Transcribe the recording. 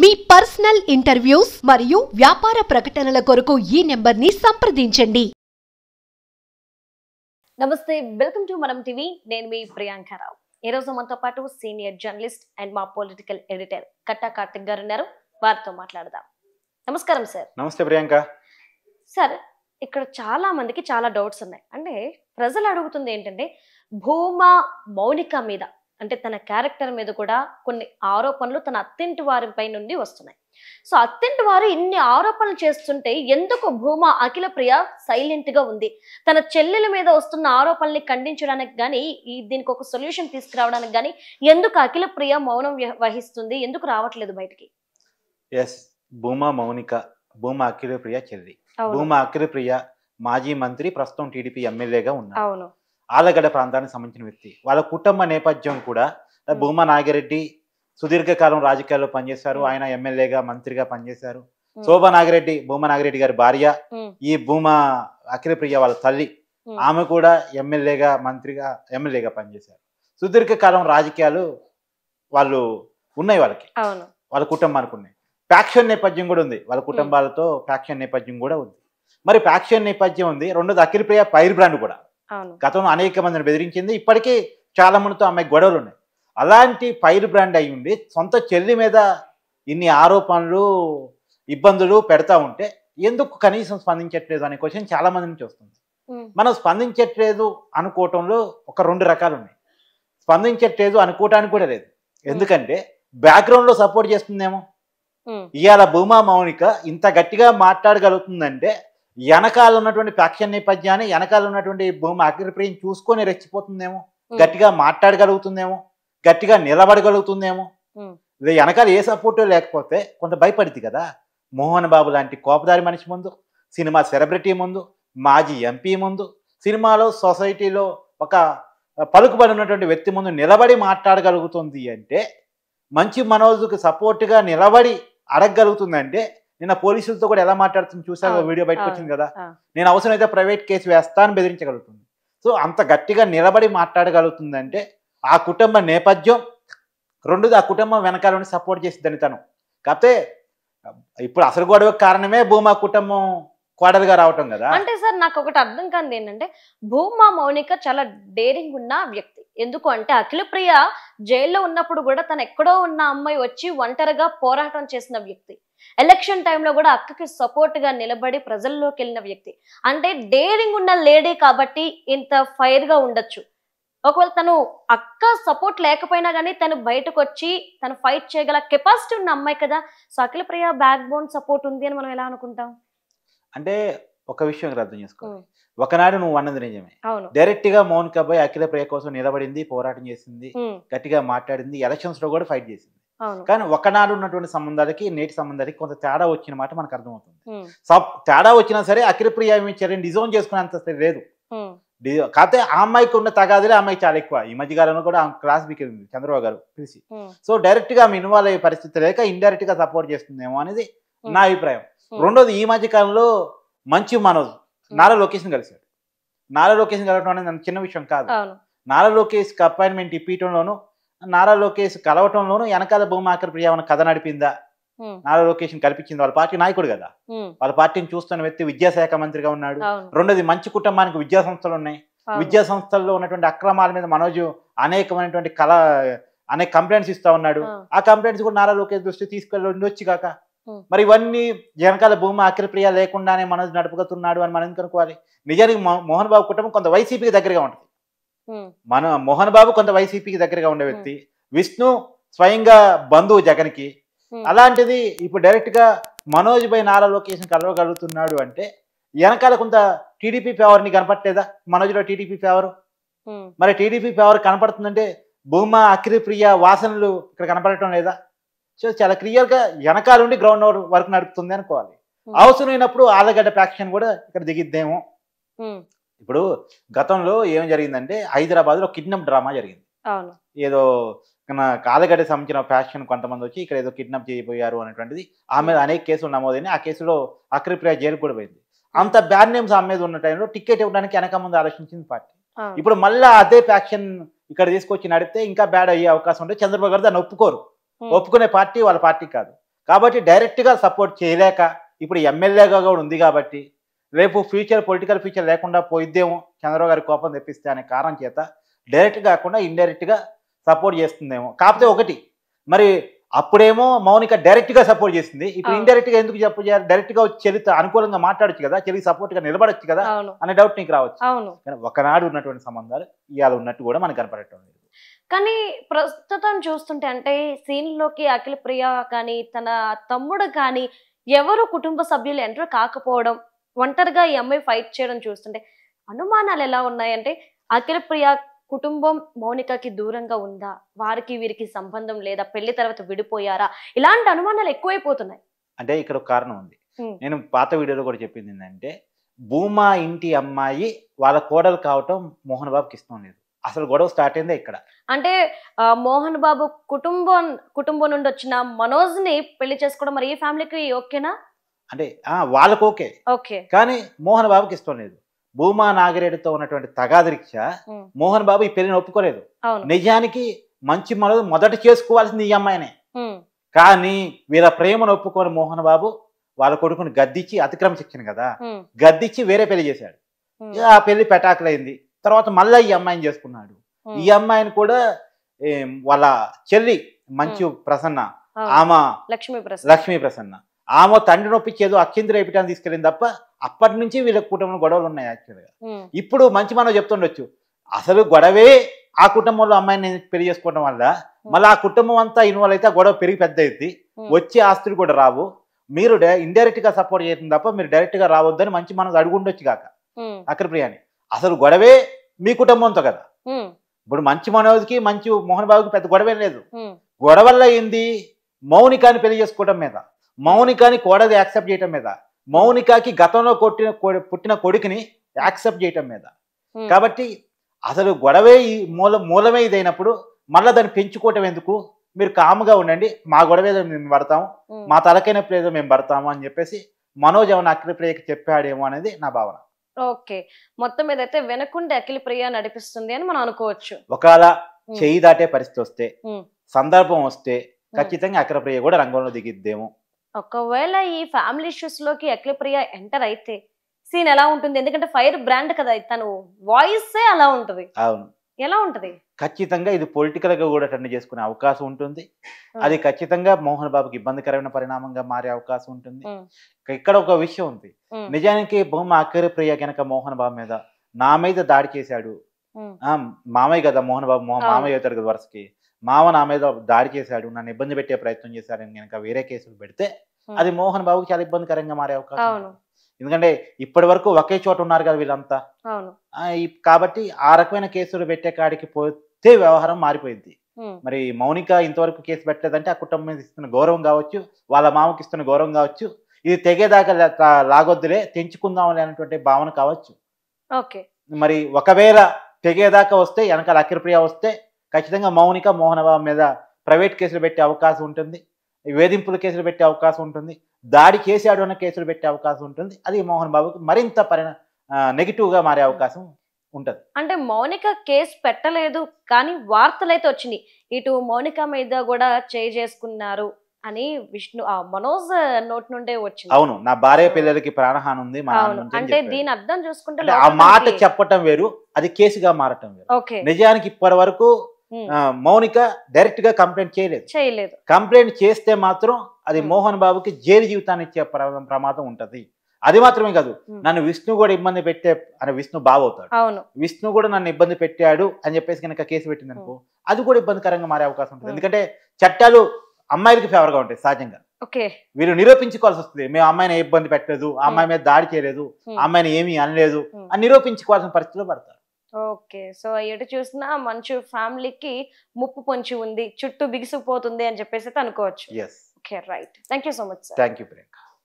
మీ personal interviews మరియు వ్యాపార ప్రకటనల కొరకు ఈ నెంబర్ని సంప్రదించండి నమస్తే వెల్కమ్ టు మనం టీవీ నేను మీ ప్రియాంక రావు ఈ రోజు మనతో పాటు సీనియర్ జర్నలిస్ట్ అండ్ మా పొలిటికల్ ఎడిటర్ కట్టా కార్తిక్ గారు ఉన్నారు వారితో మాట్లాడదాం నమస్కారం సార్ నమస్తే ప్రియాంక సార్ ఇక్కడ చాలా మందికి చాలా డౌట్స్ ఉన్నాయి అంటే ప్రజలు అడుగుతుంది ఏంటంటే భూమా మౌనిక మీద అంటే తన క్యారెక్టర్ మీద కూడా కొన్ని ఆరోపణలు తన అత్తింటి వారిపై నుండి వస్తున్నాయి సో అత్తింటి వారు ఇన్ని ఆరోపణలు చేస్తుంటే ఎందుకు భూమా అఖిల ప్రియ సైలెంట్ గా ఉంది తన చెల్లెల మీద వస్తున్న ఆరోపణల్ని ఖండించడానికి కానీ దీనికి ఒక సొల్యూషన్ తీసుకురావడానికి కానీ ఎందుకు అఖిల ప్రియ మౌనం వహిస్తుంది ఎందుకు రావట్లేదు బయటికి ఎస్ భూమా మౌనిక భూమా అఖిల ప్రియ చెల్లి భూమా అఖిల ప్రియ మాజీ మంత్రి ప్రస్తుతం టీడీపీ ఎమ్మెల్యేగా ఉన్నారు అవును ఆలగడ ప్రాంతానికి సంబంధించిన వ్యక్తి వాళ్ళ కుటుంబ నేపథ్యం కూడా భూమా నాగిరెడ్డి సుదీర్ఘకాలం రాజకీయాల్లో పనిచేశారు ఆయన ఎమ్మెల్యేగా మంత్రిగా పనిచేశారు శోభ నాగిరెడ్డి భూమా నాగిరెడ్డి గారి భార్య ఈ భూమా అఖిలప్రియ వాళ్ళ తల్లి ఆమె కూడా ఎమ్మెల్యేగా మంత్రిగా ఎమ్మెల్యేగా పనిచేశారు సుదీర్ఘకాలం రాజకీయాలు వాళ్ళు ఉన్నాయి వాళ్ళకి వాళ్ళ కుటుంబానికి ఉన్నాయి ఫ్యాక్షన్ నేపథ్యం కూడా ఉంది వాళ్ళ కుటుంబాలతో ఫ్యాక్షన్ నేపథ్యం కూడా ఉంది మరి ఫ్యాక్షన్ నేపథ్యం ఉంది రెండోది అఖిలప్రియ పైర్ బ్రాండ్ కూడా గతంలో అనేక మందిని బెదిరించింది ఇప్పటికీ చాలా మందితో ఆమె గొడవలు ఉన్నాయి అలాంటి పైరు బ్రాండ్ అయి ఉండి సొంత చెల్లి మీద ఇన్ని ఆరోపణలు ఇబ్బందులు పెడతా ఉంటే ఎందుకు కనీసం స్పందించట్లేదు అనే క్వశ్చన్ చాలా మంది నుంచి వస్తుంది మనం స్పందించట్లేదు అనుకోవటంలో ఒక రెండు రకాలు ఉన్నాయి స్పందించట్లేదు అనుకోవటానికి కూడా లేదు ఎందుకంటే బ్యాక్గ్రౌండ్లో సపోర్ట్ చేస్తుందేమో ఇవాళ భూమా మౌనిక ఇంత గట్టిగా మాట్లాడగలుగుతుందంటే వెనకాల ఉన్నటువంటి పక్ష నేపథ్యాన్ని వెనకాల ఉన్నటువంటి భూమి అగ్రప్రియం చూసుకొని రెచ్చిపోతుందేమో గట్టిగా మాట్లాడగలుగుతుందేమో గట్టిగా నిలబడగలుగుతుందేమో వెనకాల ఏ సపోర్టు లేకపోతే కొంత భయపడింది కదా మోహన్ బాబు లాంటి కోపదారి మనిషి ముందు సినిమా సెలబ్రిటీ ముందు మాజీ ఎంపీ ముందు సినిమాలో సొసైటీలో ఒక పలుకుబడి ఉన్నటువంటి వ్యక్తి ముందు నిలబడి మాట్లాడగలుగుతుంది అంటే మంచి మనోజుకి సపోర్ట్గా నిలబడి అడగగలుగుతుందంటే నిన్న పోలీసులతో కూడా ఎలా మాట్లాడుతుంది చూసా వీడియో బయటకు వచ్చింది కదా నేను అవసరమైతే ప్రైవేట్ కేసు వేస్తా అని బెదిరించగలుగుతుంది సో అంత గట్టిగా నిలబడి మాట్లాడగలుగుతుందంటే ఆ కుటుంబ నేపథ్యం రెండుది ఆ కుటుంబం వెనకాల నుండి సపోర్ట్ చేసిద్దని తను కాకపోతే ఇప్పుడు అసలు గొడవ కారణమే భూమా కుటుంబం కోడలుగా రావటం కదా అంటే సార్ నాకు ఒకటి అర్థం కాదు ఏంటంటే భూమా మౌనిక చాలా డేరింగ్ ఉన్న వ్యక్తి ఎందుకు అంటే అఖిలప్రియ జైల్లో ఉన్నప్పుడు కూడా తను ఎక్కడో ఉన్న అమ్మాయి వచ్చి ఒంటరిగా పోరాటం చేసిన వ్యక్తి ఎలక్షన్ టైంలో కూడా అక్కకి సపోర్ట్గా నిలబడి ప్రజల్లోకి వెళ్ళిన వ్యక్తి అంటే డేరింగ్ ఉన్న లేడీ కాబట్టి ఇంత ఫైర్గా ఉండొచ్చు ఒకవేళ తను అక్క సపోర్ట్ లేకపోయినా కానీ తను బయటకు వచ్చి తను ఫైట్ చేయగల కెపాసిటీ ఉన్న అమ్మాయి కదా so Akhila Priya backbone support ఉంది అని మనం ఎలా అనుకుంటాం అంటే ఒక విషయం అర్థం చేసుకో ఒకనాడు నువ్వు అన్నది నిజమే డైరెక్ట్ గా మౌన్ కబాయ్ అఖిల ప్రియ కోసం నిలబడింది పోరాటం చేసింది గట్టిగా మాట్లాడింది ఎలక్షన్స్ లో కూడా ఫైట్ చేసింది కానీ ఒకనాడు ఉన్నటువంటి సంబంధాలకి నేటి సంబంధాలకి కొంత తేడా వచ్చిన మాట మనకు అర్థమవుతుంది సబ్ తేడా వచ్చినా సరే అక్రిప్రియ చర్యని డిజోన్ చేసుకునేంత లేదు కాకపోతే ఆ అమ్మాయికి ఉన్న తగాదులే అమ్మాయి చాలా ఎక్కువ ఈ మధ్య కాలంలో కూడా క్లాస్ బిక్కింది చంద్రబాబు గారు తెలిసి సో డైరెక్ట్ గా ఇన్వాల్వ్ అయ్యే పరిస్థితి లేక ఇండైరెక్ట్ గా సపోర్ట్ చేస్తుందేమో అనేది నా అభిప్రాయం రెండోది ఈ మధ్య కాలంలో మంచి మనోజ్ నారా లొకేషన్ కలిశాడు నారా లొకేషన్ కలవడం అనేది చిన్న విషయం కాదు నారా లోకేష్ అపాయింట్మెంట్ ఇప్పించడంలోనూ నారా లోకేష్ కలవటంలోనూ వెనకాల భూమాకర్ ప్రియా ఏమైనా కథ నడిపిందా నారా లోకేష్ కల్పించింది వాళ్ళ పార్టీ నాయకుడు కదా వాళ్ళ పార్టీని చూస్తున్న వ్యక్తి విద్యాశాఖ మంత్రిగా ఉన్నాడు రెండోది మంచి కుటుంబానికి విద్యా సంస్థలు ఉన్నాయి విద్యా సంస్థల్లో ఉన్నటువంటి అక్రమాల మీద మనోజ్ అనేకమైనటువంటి కళ అనేక కంప్లైంట్స్ ఇస్తా ఉన్నాడు ఆ కంప్లైంట్స్ కూడా నారా లోకేష్ దృష్టి తీసుకెళ్ళి వచ్చి కాక మరి ఇవన్నీ వెనకాల భూమి ఆక్రిప్రియ లేకుండానే మనోజ్ నడుపుకుతున్నాడు అని మనం కనుక్కోవాలి నిజానికి మోహన్ బాబు కుటుంబం కొంత వైసీపీకి దగ్గరగా ఉంటుంది మన మోహన్ బాబు కొంత వైసీపీకి దగ్గరగా ఉండే వ్యక్తి విష్ణు స్వయంగా బంధువు కి అలాంటిది ఇప్పుడు డైరెక్ట్ గా మనోజ్ పై నారా లొకేషన్ కలవగలుగుతున్నాడు అంటే వెనకాల కొంత టీడీపీ ఫేవర్ ని మనోజ్ లో టీడీపీ ఫేవర్ మరి టీడీపీ ఫేవర్ కనపడుతుందంటే భూమా అక్రిప్రియ వాసనలు ఇక్కడ కనపడటం లేదా సో చాలా క్లియర్ గా వెనకాల ఉండి గ్రౌండ్ వరకు నడుపుతుంది అనుకోవాలి అవసరమైనప్పుడు ఆలగడ్డ ప్యాక్షన్ కూడా ఇక్కడ దిగిద్దేమో ఇప్పుడు గతంలో ఏం జరిగిందంటే హైదరాబాద్లో కిడ్నాప్ డ్రామా జరిగింది ఏదో కాదగడ్డ సంబంధించిన ఫ్యాషన్ కొంతమంది వచ్చి ఇక్కడ ఏదో కిడ్నాప్ చేయబోయారు అనేటువంటిది ఆమె అనేక కేసులు నమోదైన ఆ కేసులో అక్రిప్రియా జైలు కూడా పోయింది అంత బ్యాడ్ నేమ్స్ ఆమె మీద ఉన్న టైంలో టికెట్ ఇవ్వడానికి వెనక ముందు ఆలోచించింది పార్టీ ఇప్పుడు మళ్ళీ అదే ఫ్యాక్షన్ ఇక్కడ తీసుకొచ్చి నడిపితే ఇంకా బ్యాడ్ అయ్యే అవకాశం ఉంటే చంద్రబాబు గారు దాన్ని ఒప్పుకోరు ఒప్పుకునే పార్టీ వాళ్ళ పార్టీ కాదు కాబట్టి డైరెక్ట్గా సపోర్ట్ చేయలేక ఇప్పుడు ఎమ్మెల్యేగా కూడా ఉంది కాబట్టి రేపు ఫ్యూచర్ పొలిటికల్ ఫ్యూచర్ లేకుండా పోయిద్దేమో చంద్రబాబు గారి కోపం తెప్పిస్తే అనే కారణం చేత డైరెక్ట్ కాకుండా ఇండైరెక్ట్గా సపోర్ట్ చేస్తుందేమో కాకపోతే ఒకటి మరి అప్పుడేమో మౌనిక డైరెక్ట్గా సపోర్ట్ చేసింది ఇప్పుడు ఇండైరెక్ట్గా ఎందుకు సపోర్ట్ చేయాలి డైరెక్ట్గా చరిత్ర అనుకూలంగా మాట్లాడచ్చు కదా చెల్లి సపోర్ట్గా నిలబడచ్చు కదా అనే డౌట్ నీకు రావచ్చు కానీ ఒకనాడు ఉన్నటువంటి సంబంధాలు ఇవాళ ఉన్నట్టు కూడా మనకు కనపడటం లేదు కానీ ప్రస్తుతం చూస్తుంటే అంటే సీన్లోకి అఖిల ప్రియ కానీ తన తమ్ముడు కానీ ఎవరు కుటుంబ సభ్యులు ఎంటర్ కాకపోవడం ఒంటరిగా ఈ అమ్మాయి ఫైట్ చేయడం చూస్తుంటే అనుమానాలు ఎలా ఉన్నాయంటే అఖిల ప్రియ కుటుంబం మౌనికకి దూరంగా ఉందా వారికి వీరికి సంబంధం లేదా పెళ్లి తర్వాత విడిపోయారా ఇలాంటి అనుమానాలు ఎక్కువైపోతున్నాయి అంటే ఇక్కడ ఒక కారణం ఉంది నేను పాత వీడియోలో కూడా చెప్పింది ఏంటంటే భూమా ఇంటి అమ్మాయి వాళ్ళ కోడలు కావటం మోహన్ బాబుకి ఇష్టం లేదు అసలు గొడవ స్టార్ట్ అయిందే ఇక్కడ అంటే మోహన్ బాబు కుటుంబం కుటుంబం నుండి వచ్చిన మనోజ్ ని పెళ్లి చేసుకోవడం మరి ఈ ఫ్యామిలీకి ఓకేనా అంటే వాళ్ళకు ఓకే కానీ మోహన్ బాబుకి ఇష్టం లేదు భూమా నాగిరెడ్డితో ఉన్నటువంటి తగాదరీక్ష మోహన్ బాబు ఈ పెళ్లిని ఒప్పుకోలేదు నిజానికి మంచి మనది మొదట చేసుకోవాల్సింది ఈ అమ్మాయినే కానీ వీళ్ళ ప్రేమను ఒప్పుకొని మోహన్ బాబు వాళ్ళ కొడుకుని గద్దిచ్చి అతిక్రమ శిక్షణ కదా గద్దిచ్చి వేరే పెళ్లి చేశాడు ఆ పెళ్లి పెటాకులైంది తర్వాత మళ్ళా ఈ అమ్మాయిని చేసుకున్నాడు ఈ అమ్మాయిని కూడా వాళ్ళ చెల్లి మంచు ప్రసన్న ఆమె లక్ష్మీ ప్రసన్న లక్ష్మీ ప్రసన్న ఆమె తండ్రి నొప్పికి ఏదో అక్కింది రేపిటాన్ని తీసుకెళ్ళింది తప్ప అప్పటి నుంచి వీళ్ళ కుటుంబంలో గొడవలు ఉన్నాయి యాక్చువల్గా ఇప్పుడు మంచి మనం చెప్తుండొచ్చు అసలు గొడవే ఆ కుటుంబంలో అమ్మాయిని పెళ్లి చేసుకోవడం వల్ల మళ్ళీ ఆ కుటుంబం అంతా ఇన్వాల్వ్ అయితే గొడవ పెరిగి పెద్ద అయింది వచ్చే ఆస్తులు కూడా రావు మీరు ఇండైరెక్ట్ గా సపోర్ట్ చేయడం తప్ప మీరు డైరెక్ట్ గా రావద్దని మంచి మనం అడుగుండొచ్చు కాక అక్కడ ప్రియాణి అసలు గొడవే మీ కుటుంబంతో కదా ఇప్పుడు మంచి మనోజ్కి మంచి మోహన్ బాబుకి పెద్ద గొడవ లేదు గొడవల్లో ఏంది మౌనికాన్ని పెళ్లి చేసుకోవడం మీద మౌనికాని కోడది యాక్సెప్ట్ చేయటం మీద మౌనికాకి గతంలో కొట్టిన పుట్టిన కొడుకుని యాక్సెప్ట్ చేయటం మీద కాబట్టి అసలు గొడవే మూల మూలమే ఇదైనప్పుడు మళ్ళీ దాన్ని పెంచుకోవటం ఎందుకు మీరు కామ్గా ఉండండి మా గొడవ ఏదో మేము పడతాము మా తలకైన ప్లేదో మేము పడతాము అని చెప్పేసి మనోజ్ ఏమైనా ప్రియ చెప్పాడేమో అనేది నా భావన ఓకే మొత్తం మీద అయితే అఖిల అఖిలప్రియ నడిపిస్తుంది అని మనం అనుకోవచ్చు ఒకవేళ చేయి దాటే పరిస్థితి వస్తే సందర్భం వస్తే ఖచ్చితంగా ప్రియ కూడా రంగంలో దిగిద్దేమో ఒకవేళ ఈ ఫ్యామిలీ ఇష్యూస్ లోకి అఖిలప్రియ ఎంటర్ అయితే సీన్ ఎలా ఉంటుంది ఎందుకంటే ఫైర్ బ్రాండ్ కదా తను వాయిస్ అలా ఉంటుంది అవును ఎలా ఉంటది ఖచ్చితంగా ఇది పొలిటికల్ గా కూడా టర్న్ చేసుకునే అవకాశం ఉంటుంది అది ఖచ్చితంగా మోహన్ బాబుకి ఇబ్బందికరమైన పరిణామంగా మారే అవకాశం ఉంటుంది ఇక్కడ ఒక విషయం ఉంది నిజానికి బహుమ అక్కరి ప్రియ కనుక మోహన్ బాబు మీద నా మీద దాడి చేశాడు మామయ్య కదా మోహన్ బాబు మామయ్య అవుతాడు కదా వరుసకి మామ నా మీద దాడి చేశాడు నన్ను ఇబ్బంది పెట్టే ప్రయత్నం చేశాడు కనుక వేరే కేసులు పెడితే అది మోహన్ బాబుకి చాలా ఇబ్బందికరంగా మారే అవకాశం ఎందుకంటే ఇప్పటి వరకు ఒకే చోట ఉన్నారు కదా వీళ్ళంతా కాబట్టి ఆ రకమైన కేసులు పెట్టే కాడికి పోతే వ్యవహారం మారిపోయింది మరి మౌనిక ఇంతవరకు కేసు పెట్టలేదంటే ఆ కుటుంబం ఇస్తున్న గౌరవం కావచ్చు వాళ్ళ మామకి ఇస్తున్న గౌరవం కావచ్చు ఇది తెగేదాకా లాగొద్దులే తెంచుకుందాంలే అనేటువంటి భావన కావచ్చు మరి ఒకవేళ తెగేదాకా వస్తే వెనకాల అఖిరప్రియ వస్తే ఖచ్చితంగా మౌనిక మోహన బాబు మీద ప్రైవేట్ కేసులు పెట్టే అవకాశం ఉంటుంది వేధింపుల కేసులు పెట్టే అవకాశం ఉంటుంది దాడి చేశాడు అన్న కేసులు పెట్టే అవకాశం ఉంటుంది అది మోహన్ బాబుకి మరింత పరిణ నెగిటివ్గా మారే అవకాశం ఉంటది అంటే మౌనిక కేసు పెట్టలేదు కానీ వార్తలైతే వచ్చినాయి ఇటు మౌనిక మీద కూడా చేయి చేసుకున్నారు అని విష్ణు మనోజ్ నోట్ నుండే వచ్చి అవును నా భార్య పిల్లలకి ప్రాణహాని ఉంది అంటే దీని అర్థం చూసుకుంటే ఆ మాట చెప్పటం వేరు అది కేసుగా మారటం వేరు నిజానికి ఇప్పటి వరకు మౌనిక డైరెక్ట్ గా కంప్లైంట్ చేయలేదు చేయలేదు కంప్లైంట్ చేస్తే మాత్రం అది మోహన్ బాబుకి జైలు జీవితాన్ని ఇచ్చే ప్రమాదం ఉంటది అది మాత్రమే కాదు నన్ను విష్ణు కూడా ఇబ్బంది పెట్టే అని విష్ణు బాబు అవుతాడు అవును విష్ణు కూడా నన్ను ఇబ్బంది పెట్టాడు అని చెప్పేసి కనుక కేసు పెట్టింది అనుకో అది కూడా ఇబ్బందికరంగా మారే అవకాశం ఉంటుంది ఎందుకంటే చట్టాలు అమ్మాయిలకి ఫేవర్ గా ఉంటాయి సహజంగా వీరు నిరూపించుకోవాల్సి వస్తుంది మేము అమ్మాయిని ఇబ్బంది పెట్టలేదు అమ్మాయి మీద దాడి చేయలేదు అమ్మాయిని ఏమీ అనలేదు అని నిరూపించుకోవాల్సిన పరిస్థితిలో పడతారు ఓకే సో ఎటు చూసినా మంచు ఫ్యామిలీకి ముప్పు పొంచి ఉంది చుట్టూ బిగిసిపోతుంది అని చెప్పేసి అనుకోవచ్చు okay right thank you so much thank you Priyanka